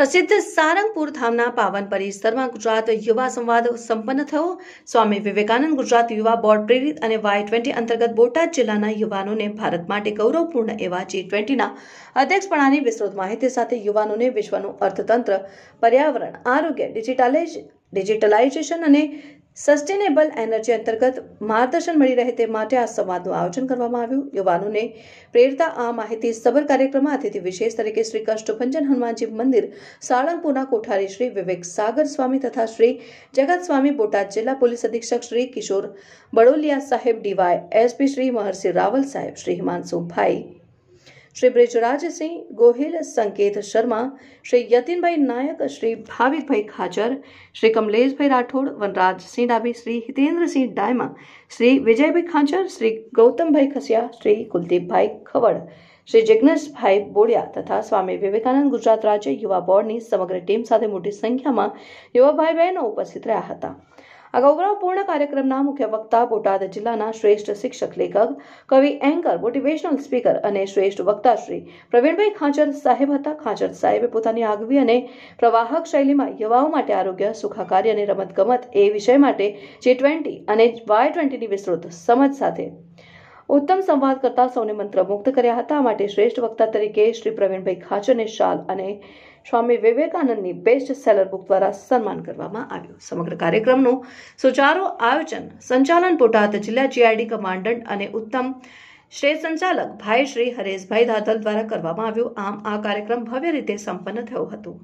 પ્રસિદ્ધ સારંગપુર ધામના પાવન પરિસરમાં ગુજરાત યુવા સંવાદ સંપન્ન થયો સ્વામી વિવેકાનંદ ગુજરાત યુવા બોર્ડ પ્રેરિત અને વાય ટ્વેન્ટી અંતર્ગત બોટાદ જિલ્લાના યુવાનોને ભારત માટે ગૌરવપૂર્ણ એવા જી ટ્વેન્ટીના અધ્યક્ષપણાની વિસ્તૃત માહિતી સાથે યુવાનોને વિશ્વનું અર્થતંત્ર પર્યાવરણ આરોગ્ય ડિજિટાલાઇઝ ડિજિટલાઇઝેશન અને સસ્ટેનેબલ એનર્જી અંતર્ગત માર્ગદર્શન મળી રહે તે માટે આ સંવાદનું આયોજન કરવામાં આવ્યું યુવાનોને પ્રેરતા આ માહિતી સબર કાર્યક્રમમાં અતિથિ વિશેષ તરીકે શ્રી કષ્ટભંજન હનુમાનજી મંદિર સાળંગપુરના કોઠારી શ્રી વિવેક સાગર સ્વામી તથા શ્રી જગત સ્વામી બોટાદ જિલ્લા પોલીસ અધિક્ષક શ્રી કિશોર બડોલિયા સાહેબ ડીવાય એસપી શ્રી મહર્ષિ રાવલ સાહેબ શ્રી હિમાંશુભાઈ શ્રી બ્રિજરાજસિંહ ગોહિલ સંકેત શર્મા શ્રી યતિનભાઈ નાયક શ્રી ભાવિકભાઈ ખાચર શ્રી કમલેશભાઈ રાઠોડ વનરાજસિંહ ડાભી શ્રી હિતેન્દ્રસિંહ ડાયમા શ્રી વિજયભાઈ ખાંચર શ્રી ગૌતમભાઈ ખસિયા શ્રી કુલદીપભાઈ ખવડ શ્રી જિજ્ઞેશભાઈ બોડિયા તથા સ્વામી વિવેકાનંદ ગુજરાત રાજ્ય યુવા બોર્ડની સમગ્ર ટીમ સાથે મોટી સંખ્યામાં યુવા ભાઈ બહેનો ઉપસ્થિત રહ્યા હતા આ ગૌરવપૂર્ણ કાર્યક્રમના મુખ્ય વક્તા બોટાદ જિલ્લાના શ્રેષ્ઠ શિક્ષક લેખક કવિ એન્કર મોટિવેશનલ સ્પીકર અને શ્રેષ્ઠ વક્તા શ્રી પ્રવીણભાઈ ખાંચર સાહેબ હતા ખાંચર સાહેબે પોતાની આગવી અને પ્રવાહક શૈલીમાં યુવાઓ માટે આરોગ્ય સુખાકારી અને રમતગમત એ વિષય માટે જે ટ્વેન્ટી અને વાય ટ્વેન્ટીની વિસ્તૃત સમજ સાથે ઉત્તમ સંવાદ કરતા સૌને મંત્રમુગ્ધ કર્યા હતા માટે શ્રેષ્ઠ વક્તા તરીકે શ્રી પ્રવીણભાઈ ખાચરને શાલ અને સ્વામી વિવેકાનંદની બેસ્ટ સેલર બુક દ્વારા સન્માન કરવામાં આવ્યું સમગ્ર કાર્યક્રમનું સુચારું આયોજન સંચાલન બોટાદ જિલ્લા જીઆઈડી કમાન્ડન્ટ અને ઉત્તમ શ્રેષ્ઠ સંચાલક ભાઈ શ્રી હરેશભાઈ ધાધલ દ્વારા કરવામાં આવ્યું આમ આ કાર્યક્રમ ભવ્ય રીતે સંપન્ન થયો હતો